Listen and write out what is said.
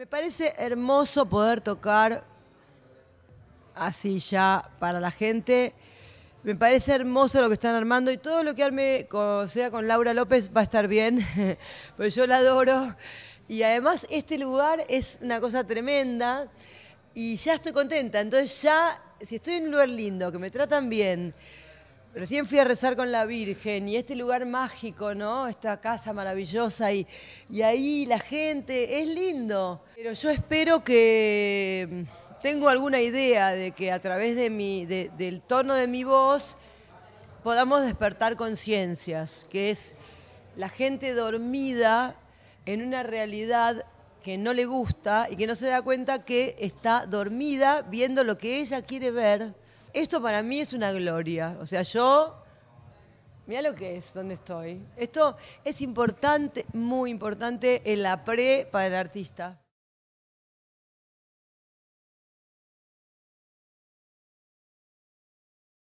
Me parece hermoso poder tocar así ya para la gente. Me parece hermoso lo que están armando y todo lo que arme sea con Laura López va a estar bien, pues yo la adoro. Y además este lugar es una cosa tremenda y ya estoy contenta. Entonces ya, si estoy en un lugar lindo, que me tratan bien, Recién fui a rezar con la Virgen y este lugar mágico, ¿no? Esta casa maravillosa y, ahí la gente, es lindo. Pero yo espero que mm, tengo alguna idea de que a través de mi, del tono de mi voz podamos despertar conciencias, que es la gente dormida en una realidad que no le gusta y que no se da cuenta que está dormida viendo lo que ella quiere ver esto para mí es una gloria. O sea, yo. Mira lo que es, dónde estoy. Esto es importante, muy importante, en la pre para el artista.